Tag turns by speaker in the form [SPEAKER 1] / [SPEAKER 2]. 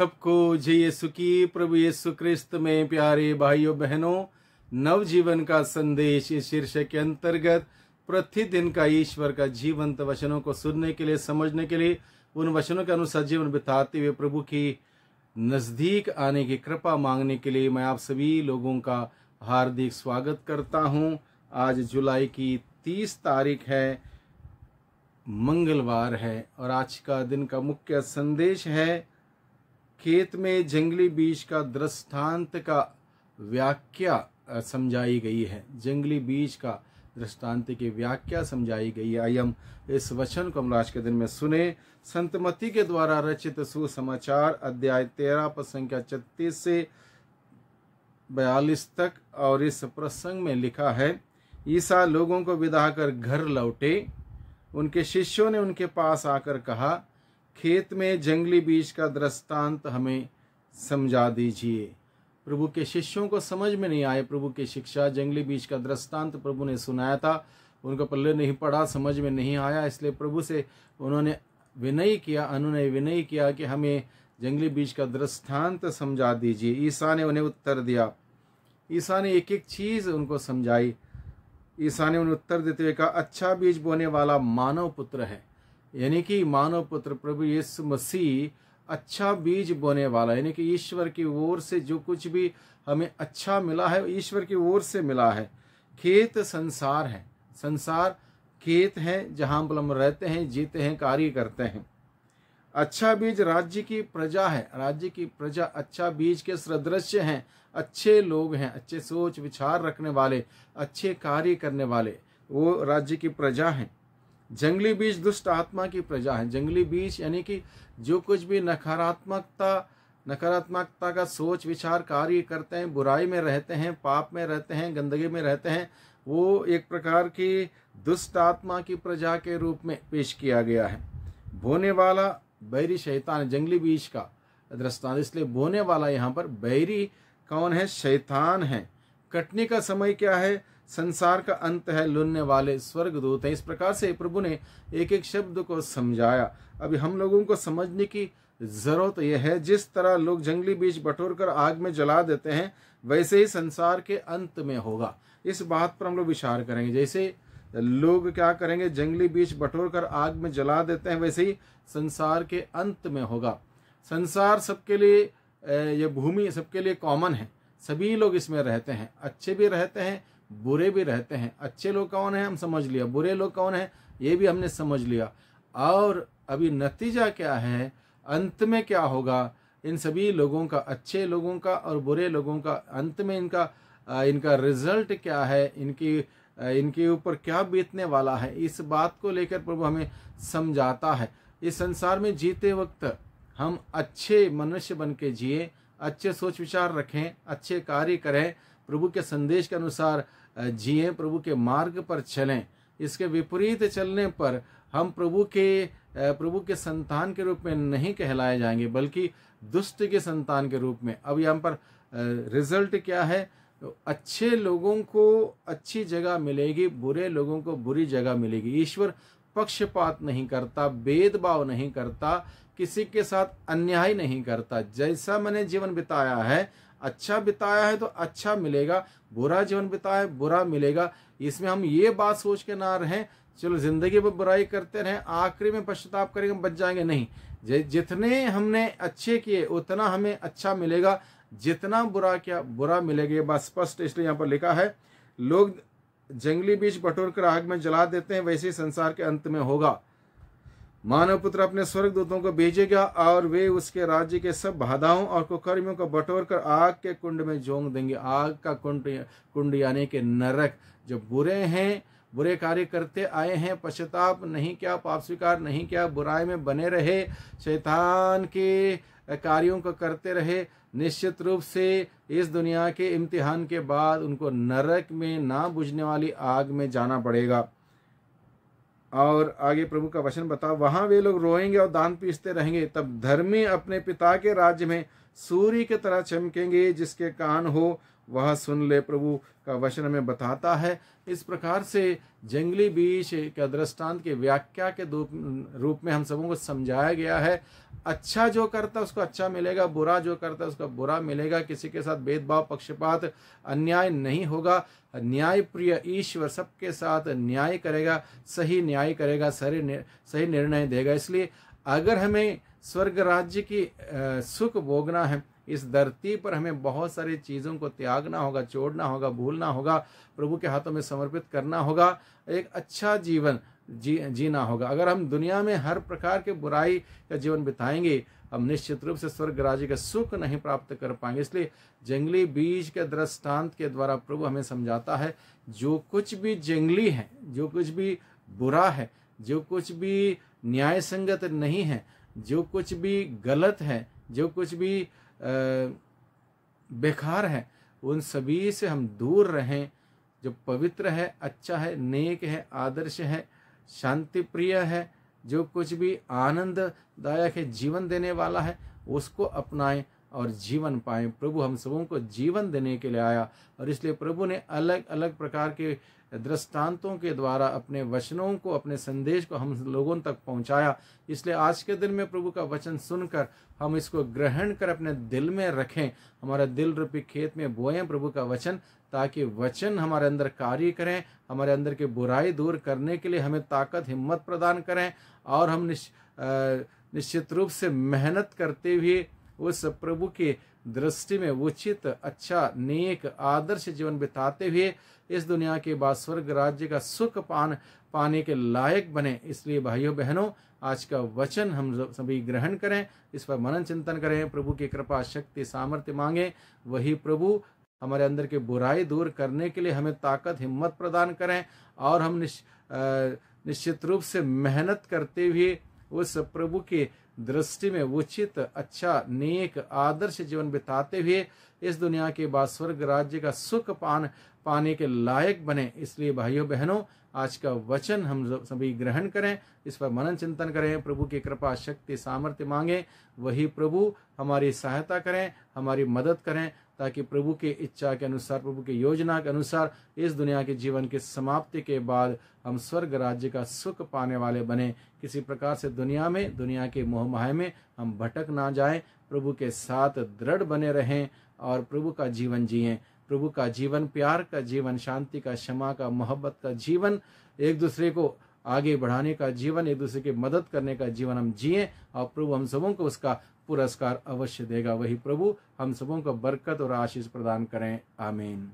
[SPEAKER 1] सबको जय यीशु की प्रभु यीशु क्रिस्त में प्यारे भाइयों बहनों नव जीवन का संदेश इस शीर्षक के अंतर्गत प्रतिदिन का ईश्वर का जीवंत वचनों को सुनने के लिए समझने के लिए उन वचनों के अनुसार जीवन बिताते हुए प्रभु की नजदीक आने की कृपा मांगने के लिए मैं आप सभी लोगों का हार्दिक स्वागत करता हूं आज जुलाई की तीस तारीख है मंगलवार है और आज का दिन का मुख्य संदेश है खेत में जंगली बीज का दृष्टांत का व्याख्या समझाई गई है जंगली बीज का दृष्टांत की व्याख्या समझाई गई है आई इस वचन को हम आज के दिन में सुने संतमति के द्वारा रचित सुसमाचार अध्याय तेरह पर संख्या छत्तीस से बयालीस तक और इस प्रसंग में लिखा है ईसा लोगों को विदा कर घर लौटे उनके शिष्यों ने उनके पास आकर कहा खेत में जंगली बीज का दृष्टांत हमें समझा दीजिए प्रभु के शिष्यों को समझ में नहीं आए प्रभु की शिक्षा जंगली बीज का दृष्टांत प्रभु ने सुनाया था उनको पल्ले नहीं पड़ा समझ में नहीं आया इसलिए प्रभु से उन्होंने विनय किया उन्होंने विनय किया कि हमें जंगली बीज का दृष्टांत समझा दीजिए ईसा ने उन्हें उत्तर दिया ईसा ने एक एक चीज़ उनको समझाई ईसा ने उन्हें उत्तर देते हुए कहा अच्छा बीज बोने वाला मानव पुत्र है यानी कि मानव पुत्र प्रभु यीशु मसीह अच्छा बीज बोने वाला यानी कि ईश्वर की ओर से जो कुछ भी हमें अच्छा मिला है ईश्वर की ओर से मिला है खेत संसार है संसार खेत है जहाँ पर हम रहते हैं जीते हैं कार्य करते हैं अच्छा बीज राज्य की प्रजा है राज्य की प्रजा अच्छा बीज के सदृश्य हैं अच्छे लोग हैं अच्छे सोच विचार रखने वाले अच्छे कार्य करने वाले वो राज्य की प्रजा हैं जंगली बीज दुष्ट आत्मा की प्रजा है जंगली बीज यानी कि जो कुछ भी नकारात्मकता नकारात्मकता का सोच विचार कार्य करते हैं बुराई में रहते हैं पाप में रहते हैं गंदगी में रहते हैं वो एक प्रकार की दुष्ट आत्मा की प्रजा के रूप में पेश किया गया है भोने वाला बैरी शैतान जंगली बीज का दृष्टान इसलिए बोने वाला यहाँ पर बैरी कौन है शैतान है कटनी का समय क्या है संसार का अंत है लुनने वाले स्वर्गदूत हैं इस प्रकार से प्रभु ने एक एक शब्द को समझाया अभी हम लोगों को समझने की जरूरत यह है जिस तरह लोग जंगली बीज बटोर कर आग में जला देते हैं वैसे ही संसार के अंत में होगा इस बात पर हम लोग विचार करेंगे जैसे लोग क्या करेंगे जंगली बीज बटोर कर आग में जला देते हैं वैसे ही संसार के अंत में होगा संसार सबके लिए यह भूमि सबके लिए कॉमन है सभी लोग इसमें रहते हैं अच्छे भी रहते हैं बुरे भी रहते हैं अच्छे लोग कौन है हम समझ लिया बुरे लोग कौन है ये भी हमने समझ लिया और अभी नतीजा क्या है अंत में क्या होगा इन सभी लोगों का अच्छे लोगों का और बुरे लोगों का अंत में इनका इनका रिजल्ट क्या है इनकी इनके ऊपर क्या बीतने वाला है इस बात को लेकर प्रभु हमें समझाता है इस संसार में जीते वक्त हम अच्छे मनुष्य बन के जिए अच्छे सोच विचार रखें अच्छे कार्य करें प्रभु के संदेश के अनुसार जिए प्रभु के मार्ग पर चलें इसके विपरीत चलने पर हम प्रभु के प्रभु के संतान के रूप में नहीं कहलाए जाएंगे बल्कि दुष्ट के संतान के रूप में अब यहाँ पर रिजल्ट क्या है तो अच्छे लोगों को अच्छी जगह मिलेगी बुरे लोगों को बुरी जगह मिलेगी ईश्वर पक्षपात नहीं करता भेदभाव नहीं करता किसी के साथ अन्याय नहीं करता जैसा मैंने जीवन बिताया है अच्छा बिताया है तो अच्छा मिलेगा बुरा जीवन बिताया है बुरा मिलेगा इसमें हम ये बात सोच के ना रहें चलो ज़िंदगी में बुराई करते रहें आखिरी में पश्चाताप करेंगे बच जाएंगे नहीं जितने हमने अच्छे किए उतना हमें अच्छा मिलेगा जितना बुरा क्या बुरा मिलेगा ये बात स्पष्ट इसलिए यहाँ पर लिखा है लोग जंगली बीज बटोर कर आग में जला देते हैं वैसे ही संसार के अंत में होगा मानव पुत्र अपने स्वर्ग दूतों को भेजेगा और वे उसके राज्य के सब बाधाओं और कुकर्मियों को बटोर कर आग के कुंड में जोंग देंगे आग का कुंड कुंड यानी कि नरक जो बुरे हैं बुरे कार्य करते आए हैं पश्चाताप नहीं क्या पाप स्वीकार नहीं क्या बुराई में बने रहे शैतान के कार्यों को करते रहे निश्चित रूप से इस दुनिया के इम्तिहान के बाद उनको नरक में ना बुझने वाली आग में जाना पड़ेगा और आगे प्रभु का वचन बताओ वहां वे लोग रोएंगे और दान पीसते रहेंगे तब धर्मी अपने पिता के राज्य में सूर्य की तरह चमकेंगे जिसके कान हो वह सुन ले प्रभु का वचन में बताता है इस प्रकार से जंगली बीज का दृष्टांत के व्याख्या के रूप में हम सबों को समझाया गया है अच्छा जो करता है उसको अच्छा मिलेगा बुरा जो करता है उसका बुरा मिलेगा किसी के साथ भेदभाव पक्षपात अन्याय नहीं होगा न्याय प्रिय ईश्वर सबके साथ न्याय करेगा सही न्याय करेगा सही सही निर्णय देगा इसलिए अगर हमें स्वर्ग राज्य की सुख भोगना है इस धरती पर हमें बहुत सारी चीज़ों को त्यागना होगा छोड़ना होगा भूलना होगा प्रभु के हाथों में समर्पित करना होगा एक अच्छा जीवन जी जीना होगा अगर हम दुनिया में हर प्रकार के बुराई का जीवन बिताएंगे हम निश्चित रूप से स्वर्ग राज्य का सुख नहीं प्राप्त कर पाएंगे इसलिए जंगली बीज के दृष्टांत के द्वारा प्रभु हमें समझाता है जो कुछ भी जंगली है जो कुछ भी बुरा है जो कुछ भी न्याय संगत नहीं है जो कुछ भी गलत है जो कुछ भी बेकार हैं उन सभी से हम दूर रहें जो पवित्र है अच्छा है नेक है आदर्श है शांति प्रिय है जो कुछ भी आनंददायक है जीवन देने वाला है उसको अपनाएं और जीवन पाएं प्रभु हम सबों को जीवन देने के लिए आया और इसलिए प्रभु ने अलग अलग प्रकार के दृष्टांतों के द्वारा अपने वचनों को अपने संदेश को हम लोगों तक पहुंचाया इसलिए आज के दिन में प्रभु का वचन सुनकर हम इसको ग्रहण कर अपने दिल में रखें हमारे दिल रूपी खेत में बोएं प्रभु का वचन ताकि वचन हमारे अंदर कार्य करें हमारे अंदर की बुराई दूर करने के लिए हमें ताकत हिम्मत प्रदान करें और हम निश्चित रूप से मेहनत करते हुए उस प्रभु के दृष्टि में उचित अच्छा नेक आदर्श जीवन बिताते हुए इस दुनिया के बाद स्वर्ग राज्य का सुख पान पाने के लायक बने इसलिए भाइयों बहनों आज का वचन हम सभी ग्रहण करें इस पर मनन चिंतन करें प्रभु की कृपा शक्ति सामर्थ्य मांगे वही प्रभु हमारे अंदर की बुराई दूर करने के लिए हमें ताकत हिम्मत प्रदान करें और हम निश्चित रूप से मेहनत करते हुए उस प्रभु के दृष्टि में उचित अच्छा नेक आदर्श जीवन बिताते हुए इस दुनिया के बाद स्वर्ग राज्य का सुख पान पाने के लायक बने इसलिए भाइयों बहनों आज का वचन हम सभी ग्रहण करें इस पर मनन चिंतन करें प्रभु की कृपा शक्ति सामर्थ्य मांगे वही प्रभु हमारी सहायता करें हमारी मदद करें ताकि प्रभु के इच्छा के अनुसार प्रभु के योजना के अनुसार इस दुनिया के जीवन के समाप्ति के बाद हम स्वर्ग राज्य का सुख पाने वाले बने किसी प्रकार से दुनिया में दुनिया के मोहमाह में हम भटक ना जाए प्रभु के साथ दृढ़ बने रहें और प्रभु का जीवन जिये प्रभु का जीवन प्यार का जीवन शांति का क्षमा का मोहब्बत का जीवन एक दूसरे को आगे बढ़ाने का जीवन एक दूसरे की मदद करने का जीवन हम जिये और प्रभु हम सबों को उसका पुरस्कार अवश्य देगा वही प्रभु हम सबों को बरकत और आशीष प्रदान करें आमीन